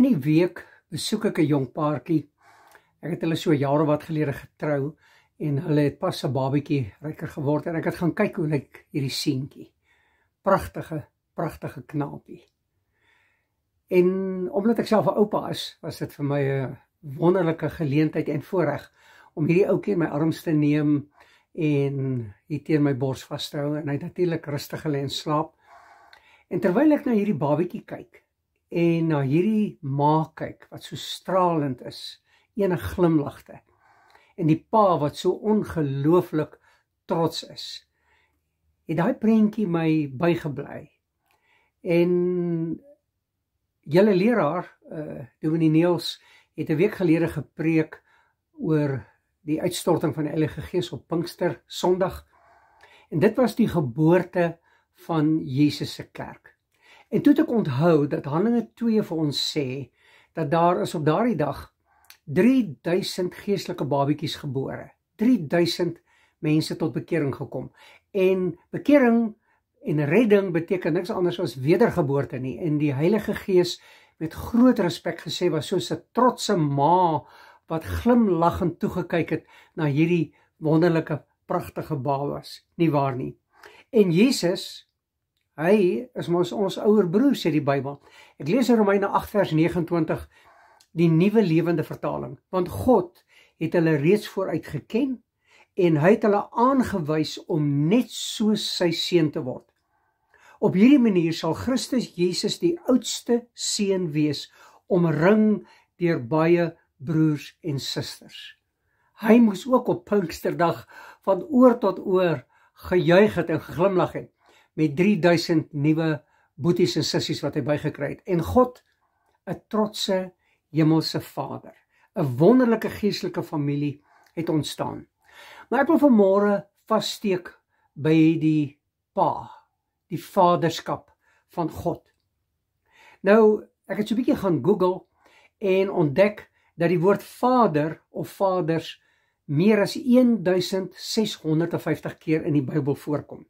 In die week besoek ek 'n jong paartjie. Ek het hulle so jare wat gelede getrou en hulle het pas 'n babatjie ryker geword en ek het gaan kyk hoe lyk hierdie seentjie. Pragtige, pragtige knaapie. En omdat ek self 'n oupa is, was dit vir my 'n wonderlike geleentheid en voorreg om hierdie ouetjie in my arms te neem en hier teen my bors vas te hou en hy natuurlik rustig gelê en slaap. En terwyl ek na hierdie babatjie kyk, en na hierdie ma kyk wat so stralend is, enige glimlagte. En die pa wat so ongelooflik trots is. Het daai prentjie my bygebly. En julle leraar, uh Dominee Neels het 'n week gelede gepreek oor die uitstorting van die Heilige Gees op Pinkster Sondag. En dit was die geboorte van Jesus se kerk. En toe het ek onthou dat Handelinge 2 vir ons sê dat daar is op daardie dag 3000 geestelike babatjies gebore. 3000 mense tot bekering gekom. En bekering en redding beteken niks anders as wedergeboorte nie. En die Heilige Gees met groot respek gesê was soos 'n trotse ma wat glimlaggend toegekyk het na hierdie wonderlike pragtige babas. Nie waar nie? En Jesus Hy is mos ons ouer broer sê die Bybel. Ek lees in Romeine 8 vers 29 die nuwe lewende vertaling. Want God het hulle reeds vooruit geken en hy het hulle aangewys om net so sy seun te word. Op hierdie manier sal Christus Jesus die oudste seun wees omring deur baie broers en susters. Hy moes ook op Pinksterdag van oor tot oor gejuig het en geglimlag het met 3000 nuwe boeties en sissies wat hy bygekry het. En God, 'n trotse hemelse Vader, 'n wonderlike geestelike familie het ontstaan. Maar ek wil vanmôre vassteek by die Pa, die vaderskap van God. Nou, ek het so 'n bietjie gaan Google en ontdek dat die woord vader of vaders meer as 1650 keer in die Bybel voorkom.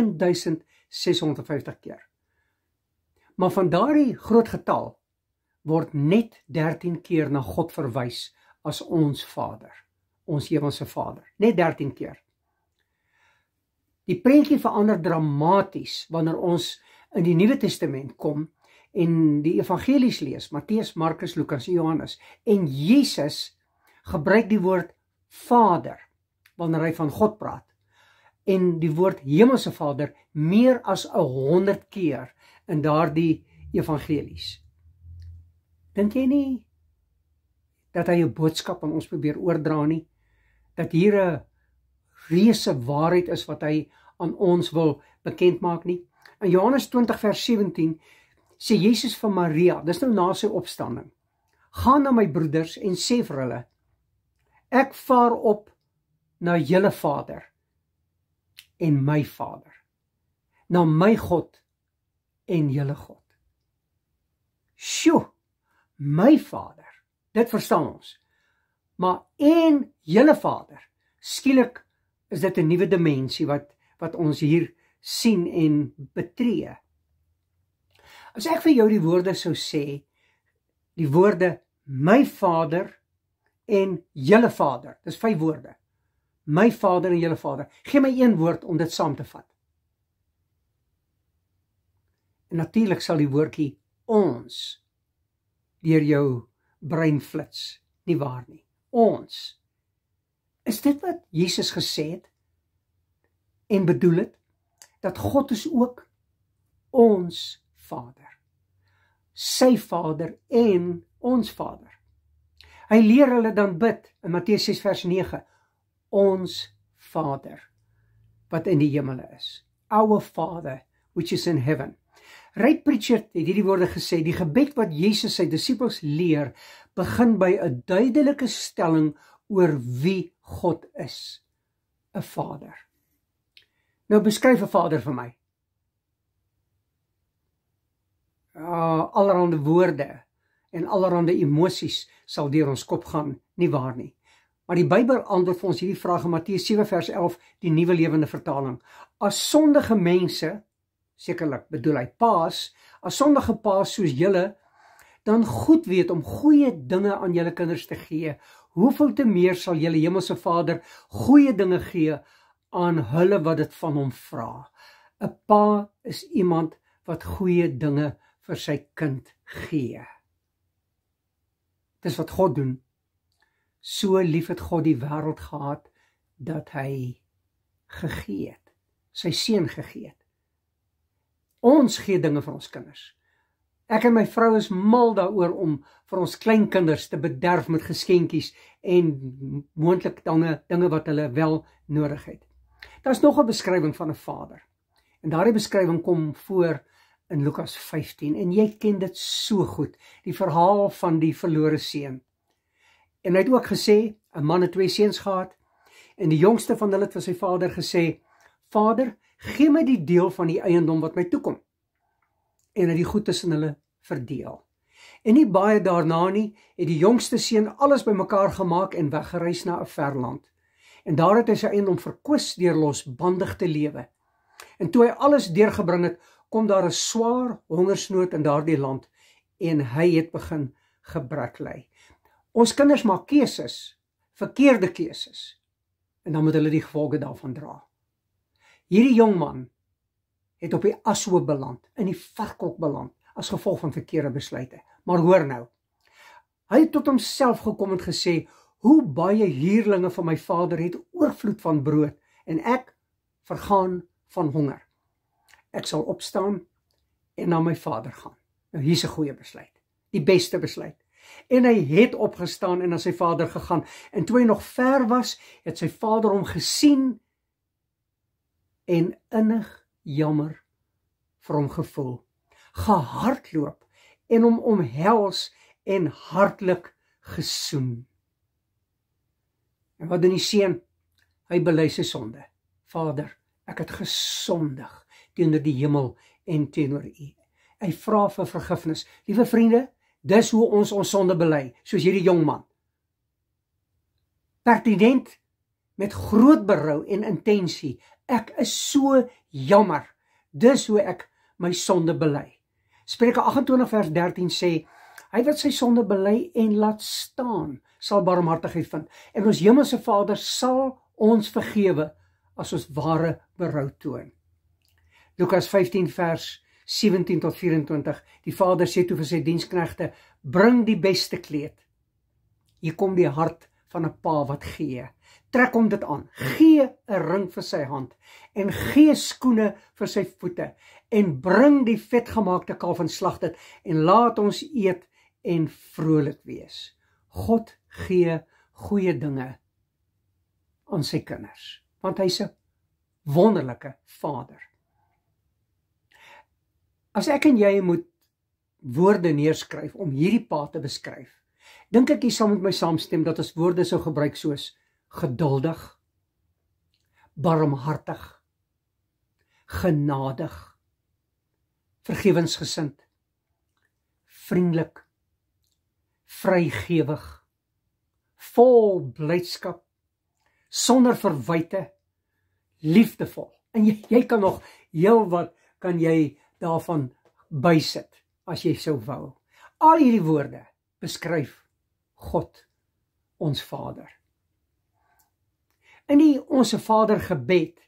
1650 keer. Maar van daardie groot getal word net 13 keer na God verwys as ons Vader, ons hemelse Vader, net 13 keer. Die prentjie verander dramaties wanneer ons in die Nuwe Testament kom en die evangelies lees, Matteus, Markus, Lukas, Johannes en Jesus gebruik die woord Vader wanneer hy van God praat en die woord Hemelse Vader meer as 100 keer in daardie evangelies. Dink jy nie dat hy 'n boodskap aan ons probeer oordra nie? Dat hier 'n reuse waarheid is wat hy aan ons wil bekend maak nie? In Johannes 20 vers 17 sê Jesus vir Maria, dis nou na sy opstanding. Gaan na my broeders en sê vir hulle: Ek vaar op na julle Vader en my Vader, na my God en julle God. Sjoe, my Vader. Dit verstaan ons. Maar en julle Vader. Skielik is dit 'n nuwe dimensie wat wat ons hier sien en betree. As ek vir jou die woorde sou sê, die woorde my Vader en julle Vader. Dis vyf woorde my Vader en julle Vader. Gee my een woord om dit saam te vat. En natuurlik sal die woordjie ons deur jou brein flits, nie waar nie. Ons. Is dit wat Jesus gesê het en bedoel het dat God is ook ons Vader. Sy Vader en ons Vader. Hy leer hulle dan bid in Matteus 6 vers 9 ons Vader wat in die hemel is. Our Father which is in heaven. Ryk preacher het hierdie woorde gesê, die gebed wat Jesus sy disippels leer, begin by 'n duidelike stelling oor wie God is. 'n Vader. Nou beskryf 'n Vader vir my. Ah, uh, allerlei woorde en allerlei emosies sal deur ons kop gaan, nie waar nie? Maar die Bybel antwoord vir ons hierdie vraag in Matteus 7 vers 11, die Nuwe Lewende Vertaling. As sondige mense sekerlik bedoel hy paas, as sondige paas soos julle dan goed weet om goeie dinge aan julle kinders te gee, hoeveel te meer sal julle hemelse Vader goeie dinge gee aan hulle wat dit van hom vra. 'n Pa is iemand wat goeie dinge vir sy kind gee. Dis wat God doen so lief het God die wêreld gehad dat hy gegee het, sy seun gegee het. Ons gee dinge vir ons kinders. Ek en my vrou is mal daaroor om vir ons kleinkinders te bederf met geskenkies en moontlik dinge dinge wat hulle wel nodig het. Daar's nog 'n beskrywing van 'n vader. En daardie beskrywing kom voor in Lukas 15 en jy ken dit so goed, die verhaal van die verlore seun. En hy het ook gesê 'n man het twee seuns gehad en die jongste van hulle het vir sy vader gesê: "Vader, gee my die deel van die eiendom wat my toekom." En hy het die goed tussen hulle verdeel. En nie baie daarna nie het die jongste seun alles bymekaar gemaak en weggereis na 'n ver land. En daar het hy sy eiendom verkwis deur losbandig te lewe. En toe hy alles deurgebring het, kom daar 'n swaar hongersnood in daardie land en hy het begin gebrek ly. Ons kinders maak keuses, verkeerde keuses. En dan moet hulle die gevolge daarvan dra. Hierdie jong man het op die asoe beland, in die varkhok beland as gevolg van verkeerde besluite. Maar hoor nou. Hy het tot homself gekom en gesê: "Hoe baie huurlinge van my vader het oorvloed van brood en ek vergaan van honger. Ek sal opstaan en na my vader gaan." Nou hier's 'n goeie besluit. Die beste besluit. En hy het opgestaan en na sy vader gegaan. En toe hy nog ver was, het sy vader hom gesien en innig jammer vir hom gevoel. Gehardloop en hom omhels en hartlik gesoen. En wat doen die seun? Hy bely sy sonde. Vader, ek het gesondig teenoor die hemel en teenoor U. Hy vra vir vergifnis. Liewe vriende, Dis hoe ons ons sonde bely, soos hierdie jong man. Pertinent met groot berou en intensie. Ek is so jammer. Dis hoe ek my sonde bely. Spreuke 28 vers 13 sê hy wat sy sonde bely en laat staan sal barmhartigheid vind en ons hemelse Vader sal ons vergewe as ons ware berou toon. Lukas 15 vers 17 tot 24. Die Vader sê toe vir sy diensknegte: "Bring die beste kleed. Hier kom die hart van 'n pa wat gee. Trek hom dit aan. Gee 'n ring vir sy hand en gee skoene vir sy voete en bring die vetgemaakte kalf en slag dit en laat ons eet en vrolik wees. God gee goeie dinge aan sy kinders, want hy's 'n wonderlike Vader. As ek en jy moet woorde neerskryf om hierdie pa te beskryf, dink ek jy sal met my saamstem dat ons woorde sou gebruik soos geduldig, barmhartig, genadig, vergewensgesind, vriendelik, vrygewig, vol blydskap, sonder verwyte, liefdevol. En jy, jy kan nog heelwat kan jy daarvan bysit as jy sou wou. Al hierdie woorde beskryf God ons Vader. In die onsse Vader gebed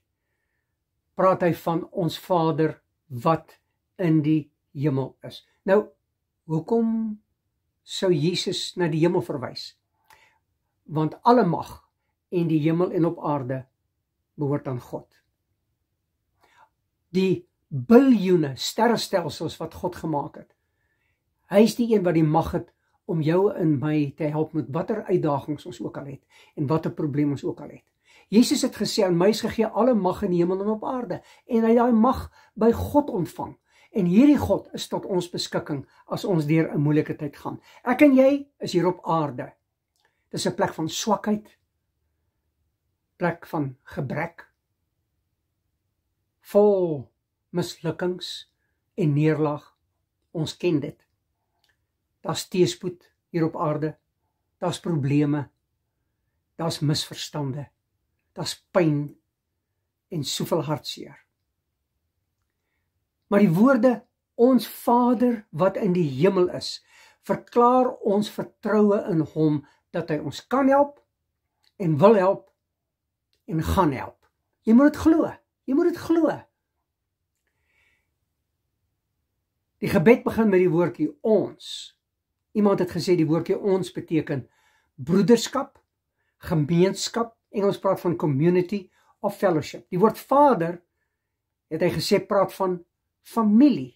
praat hy van ons Vader wat in die hemel is. Nou, hoekom sou Jesus na die hemel verwys? Want alle mag in die hemel en op aarde behoort aan God. Die biljoene sterrestelsels wat God gemaak het. Hy is die een wat die mag het om jou in my te help met watter uitdagings ons ook al het en watter probleme ons ook al het. Jesus het gesê aan my is gegee alle mag in die hemel en op aarde en hy daai mag by God ontvang. En hierdie God is tot ons beskikking as ons deur 'n moeilike tyd gaan. Ek en jy is hier op aarde. Dis 'n plek van swakheid, plek van gebrek, vol mislukkings en neerlag. Ons ken dit. Daar's teëspoed hier op aarde. Daar's probleme. Daar's misverstande. Daar's pyn en soveel hartseer. Maar die woorde ons Vader wat in die hemel is, verklaar ons vertroue in hom dat hy ons kan help en wil help en gaan help. Jy moet dit glo. Jy moet dit glo. Die gebed begin met die woordjie ons. Iemand het gesê die woordjie ons beteken broederskap, gemeenskap. Engels praat van community of fellowship. Die woord Vader het hy gesê praat van familie.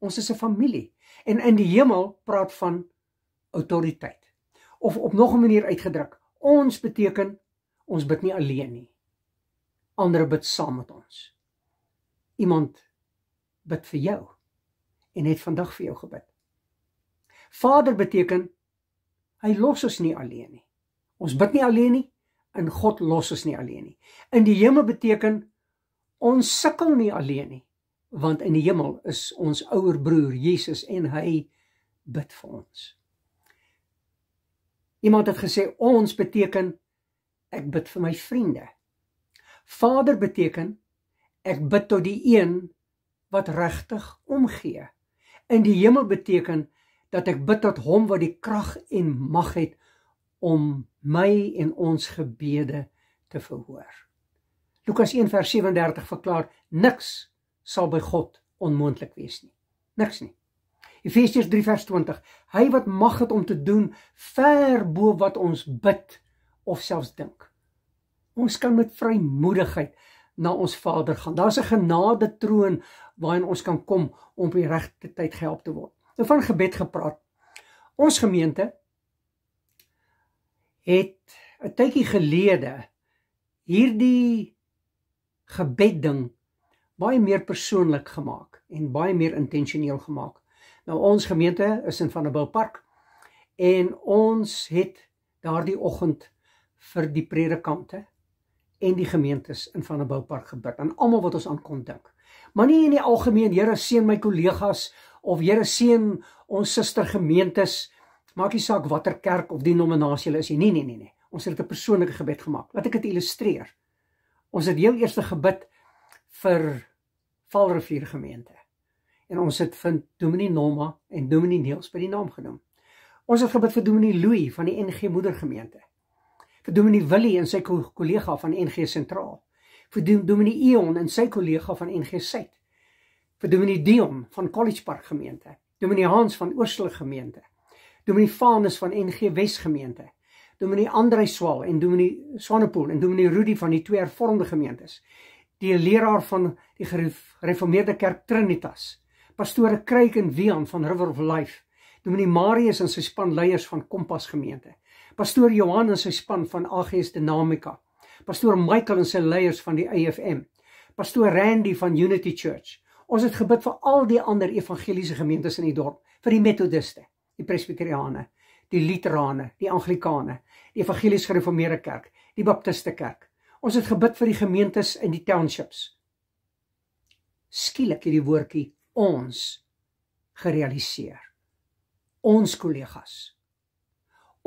Ons is 'n familie. En in die hemel praat van autoriteit. Of op nog 'n manier uitgedruk, ons beteken ons bid nie alleen nie. Ander bid saam met ons. Iemand bid vir jou en het vandag vir jou gebid. Vader beteken hy los ons nie alleen nie. Ons bid nie alleen nie en God los ons nie alleen nie. In die hemel beteken ons sukkel nie alleen nie want in die hemel is ons ouer broer Jesus en hy bid vir ons. Iemand het gesê ons beteken ek bid vir my vriende. Vader beteken ek bid tot die een wat regtig omgee in die hemel beteken dat ek bid tot hom wat die krag en mag het om my en ons gebede te verhoor. Lukas 1:37 verklaar niks sal by God onmoontlik wees nie. Niks nie. Efesiërs 3:20 Hy wat mag het om te doen ver bo wat ons bid of selfs dink. Ons kan met vrymoedigheid na ons Vader gaan. Daar's 'n genade troon waarin ons kan kom om op die regte tyd gehelp te word. Nou van gebed gepraat. Ons gemeente het 'n tydjie gelede hierdie gebed ding baie meer persoonlik gemaak en baie meer intentioneel gemaak. Nou ons gemeente is in Van der Walt Park en ons het daardie oggend vir die predikante en die gemeentes in Van der Walt Park gebid aan almal wat ons aankom dink maar nie in die algemeen Here seën my kollegas of Here seën ons sustergemeentes maak nie saak watter kerk of denominasie jy is nie nee nee nee, nee. ons het 'n persoonlike gebed gemaak laat ek dit illustreer ons het heel eers gebid vir Valrivier gemeente en ons het vind Dominee Norma en Dominee Niels by die naam genoem ons het gebid vir Dominee Louis van die NG moedergemeente vir Dominee Willie en sy kollega van NG sentraal vir Dominee Eon en sy kollega van NG Suid. vir Dominee Dion van College Park gemeente. Dominee Hans van Oostel gemeente. Dominee Vanus van NG Wes gemeente. Dominee Andrei Swal en Dominee Swanepoel en Dominee Rudy van die twee hervormde gemeentes. Die leraar van die gereformeerde kerk Trinitas. Pastore Kruik en Wiehan van River of Life. Dominee Marius en sy span leiers van Kompas gemeente. Pastoor Johan en sy span van AGS Dinamika. Pastoor Michael en sy leiers van die AFM, Pastoor Randy van Unity Church. Ons het gebid vir al die ander evangeliese gemeentes in die dorp, vir die metodiste, die presbiteriane, die literane, die anglikane, die evangelies gereformeerde kerk, die baptiste kerk. Ons het gebid vir die gemeentes in die townships. Skielik het die woordjie ons gerealiseer. Ons kollegas.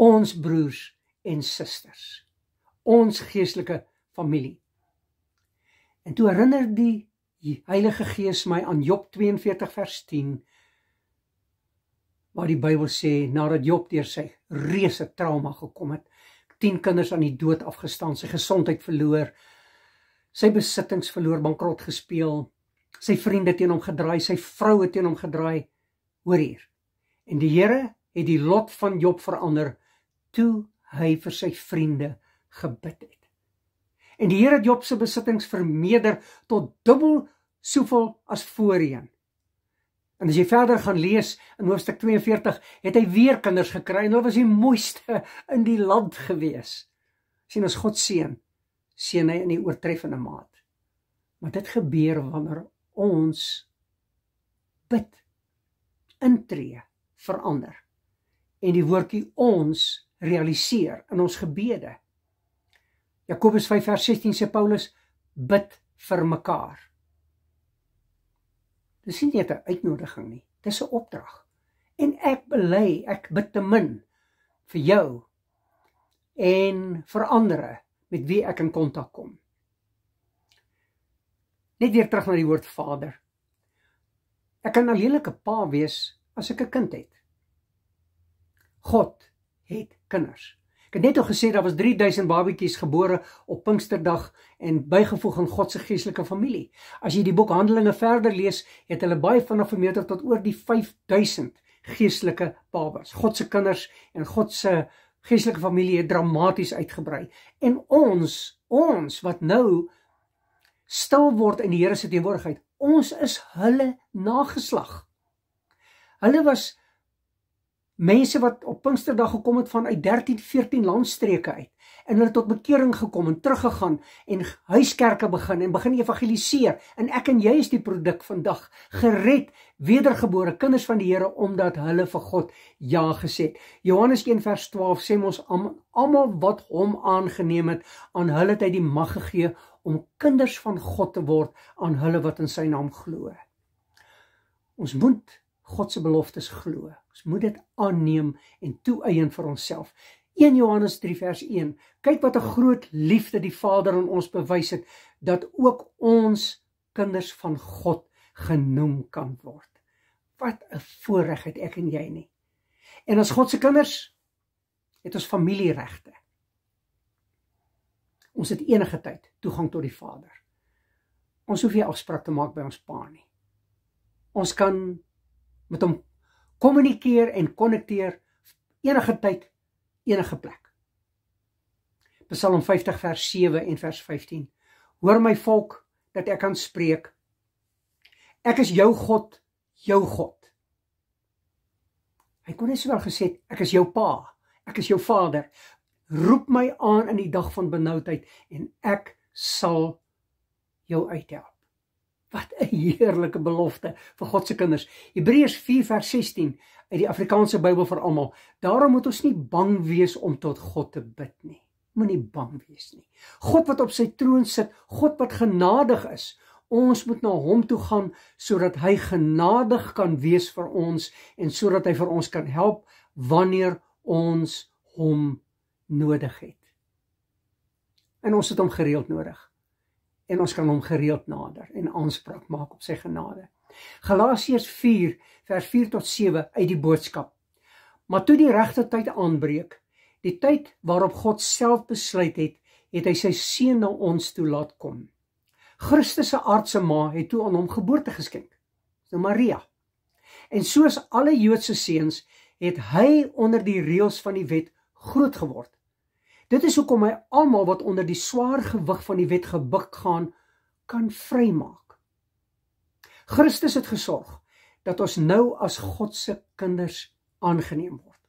Ons broers en susters ons geestelike familie. En toe herinner die Heilige Gees my aan Job 42 vers 10 waar die Bybel sê nadat Job deur sy reuse trauma gekom het, 10 kinders aan die dood afgestaan, sy gesondheid verloor, sy besittings verloor, bankrot gespeel, sy vriende teen hom gedraai, sy vroue teen hom gedraai, hoor hier. En die Here het die lot van Job verander toe hy vir sy vriende gebid het. En die Here het Job se besittings vermeerder tot dubbel soveel as voorheen. En as jy verder gaan lees in hoofstuk 42, het hy weer kinders gekry en hulle was die mooiste in die land gewees. sien ons God seën seën hy in die oortreffende maat. Maar dit gebeur wanneer ons bid intree verander en die woordjie ons realiseer in ons gebede. Jakobus 5 vers 16 sê Paulus bid vir mekaar. Dis nie net 'n uitnodiging nie, dis 'n opdrag. En ek bely, ek bid te min vir jou en vir ander met wie ek in kontak kom. Net weer terug na die woord Vader. Ek kan 'n lelike pa wees as ek 'n kind het. God het kinders. Ek het net al gesê daar was 3000 babatjies gebore op Pinksterdag en bygevoeg aan God se geestelike familie. As jy die boek Handelinge verder lees, het hulle baie vinnig vermeerder tot oor die 5000 geestelike babas. God se kinders en God se geestelike familie het dramaties uitgebrei. En ons, ons wat nou stil word in die Here se teenwoordigheid, ons is hulle nageslag. Hulle was mense wat op Pinksterdag gekom het vanuit 13, 14 landstreke uit en hulle tot bekering gekom en teruggegaan en huiskerke begin en begin evangeliseer en ek en jy is die produk vandag gered wedergebore kinders van die Here omdat hulle vir God ja gesê het. Johannes 1 vers 12 sê ons almal wat hom aangeneem het aan hulle het hy die mag gegee om kinders van God te word aan hulle wat in sy naam glo. Ons moet God se beloftes glo. Ons moet dit aanneem en toeëien vir onsself. 1 Johannes 3 vers 1. Kyk wat 'n groot liefde die Vader aan ons bewys het dat ook ons kinders van God genoem kan word. Wat 'n voorreg het ek en jy nie. En as God se kinders het ons familieregte. Ons het enige tyd toegang tot die Vader. Ons hoef nie afspraak te maak by ons pa nie. Ons kan met hom kommunikeer en konnekteer enige tyd, enige plek. Psalm 50 vers 7 en vers 15. Hoor my volk dat ek kan spreek. Ek is jou God, jou God. Hy kon net sowel gesê ek is jou pa, ek is jou vader. Roep my aan in die dag van benoudheid en ek sal jou uithelp. Wat 'n heerlike belofte vir God se kinders. Hebreërs 4:16 uit die Afrikaanse Bybel vir almal. Daarom moet ons nie bang wees om tot God te bid nie. Moenie bang wees nie. God wat op sy troon sit, God wat genadig is, ons moet na hom toe gaan sodat hy genadig kan wees vir ons en sodat hy vir ons kan help wanneer ons hom nodig het. En ons het hom gereeld nodig en ons kan hom gereeld nader en aanspraak maak op sy genade. Galasiërs 4 vers 4 tot 7 uit die boodskap. Maar toe die regte tyd aanbreek, die tyd waarop God self besluit het, het hy sy seun na ons toe laat kom. Christus se aardse ma het toe aan hom geboorte geskenk, nou Maria. En soos alle Joodse seuns, het hy onder die reëls van die wet groot geword Dit is hoekom hy almal wat onder die swaar gewig van die wet gebuk gaan kan vrymaak. Christus het gesorg dat ons nou as God se kinders aangeneem word.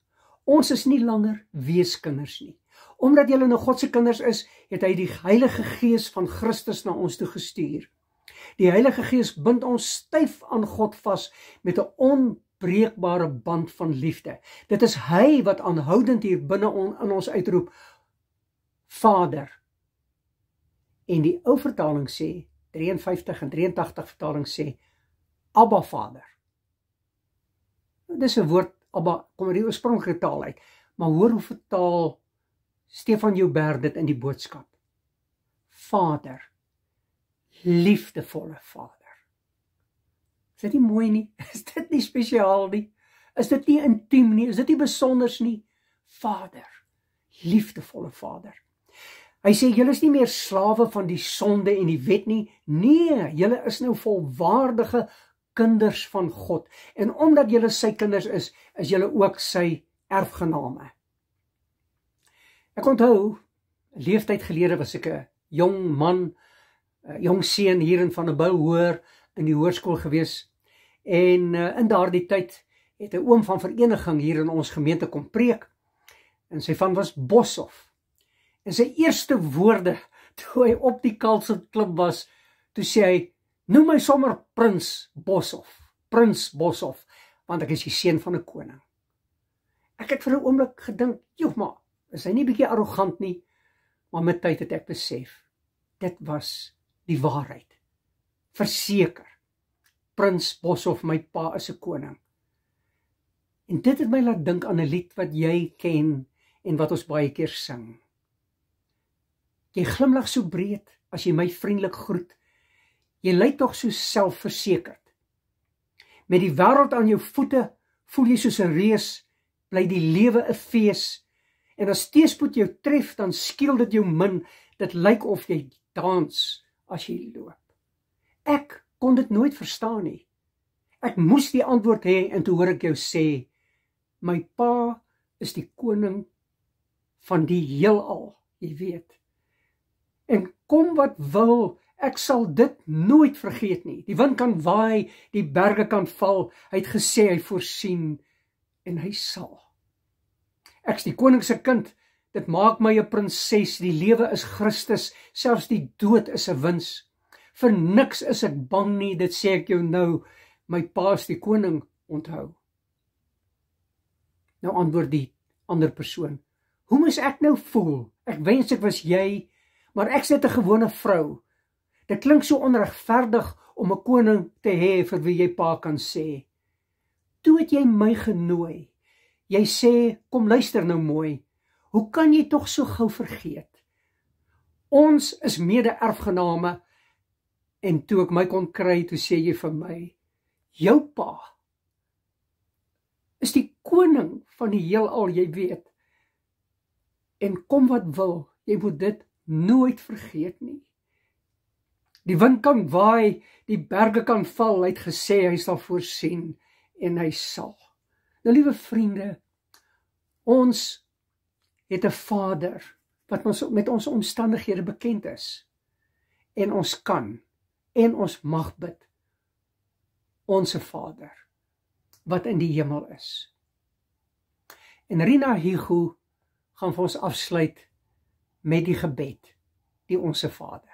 Ons is nie langer weeskinders nie. Omdat jy nou God se kinders is, het hy die Heilige Gees van Christus na ons toe gestuur. Die Heilige Gees bind ons styf aan God vas met 'n onbreekbare band van liefde. Dit is hy wat aanhoudend hier binne in ons uitroep: Vader. En die ou vertaling sê 53 en 83 vertaling sê Abba Vader. Nou, dis 'n woord Abba kom uit die oorspronklike taal uit, maar hoor hoe vertaal Stefan Joubert dit in die boodskap. Vader. Liefdevolle Vader. Is dit nie mooi nie? Is dit nie spesiaal nie? Is dit nie intiem nie? Is dit nie besonders nie? Vader. Liefdevolle Vader. Hy sê julle is nie meer slawe van die sonde en die wet nie. Nee, julle is nou volwaardige kinders van God. En omdat julle sy kinders is, is julle ook sy erfgename. Ek onthou, leeftyd gelede was ek 'n jong man, 'n jong seun hier in van 'n bouhoër in die hoërskool gewees. En eh, in daardie tyd het 'n oom van vereniging hier in ons gemeente kom preek. En sy van was Boshoff. En sy eerste woorde toe hy op die Kalsel klip was, toe sê hy: "Noem my sommer prins Boshoff, prins Boshoff, want ek is die seun van 'n koning." Ek het vir 'n oomblik gedink, "Joe, maar is hy nie bietjie arrogant nie?" Maar met tyd het ek besef, dit was die waarheid. Verseker, prins Boshoff, my pa is 'n koning. En dit het my laat dink aan 'n lied wat jy ken en wat ons baie keer sing. Jy glimlag so breed as jy my vriendelik groet. Jy lyk tog so selfversekerd. Met die wêreld aan jou voete, voel jy soos 'n reus, bly die lewe 'n fees. En as teespoot jou tref, dan skiel dit jou min. Dit lyk of jy dans as jy loop. Ek kon dit nooit verstaan nie. Ek moes die antwoord hê en toe hoor ek jou sê, my pa is die koning van die heelal, jy weet. En kom wat wil, ek sal dit nooit vergeet nie. Die wind kan waai, die berge kan val. Hy het gesê hy voorsien en hy sal. Ek's die koning se kind. Dit maak my 'n prinses. Die lewe is Christus, selfs die dood is 'n wins. Vir niks is ek bang nie, dit sê ek jou nou. My pa's die koning, onthou. Nou antwoord die ander persoon. Hoe moes ek nou voel? Ek wens ek was jy. Maar ek's net 'n gewone vrou. Dit klink so onregverdig om 'n koning te hê vir wie jy pa kan sê. Toe het jy my genooi. Jy sê, "Kom luister nou mooi. Hoe kan jy tog so gou vergeet? Ons is mede-erfgename." En toe ek my kon kry, toe sê jy vir my, "Jou pa is die koning van die heelal, jy weet." En kom wat wil, jy moet dit nooit vergeet nie. Die wind kan waai, die berge kan val, hy het gesê hy sal voorsien en hy sal. Nou liewe vriende, ons het 'n Vader wat ons met ons omstandighede bekend is en ons kan en ons mag bid. Onse Vader wat in die hemel is. En Rina Higu gaan vir ons afsluit met die gebed, die Onse Vader.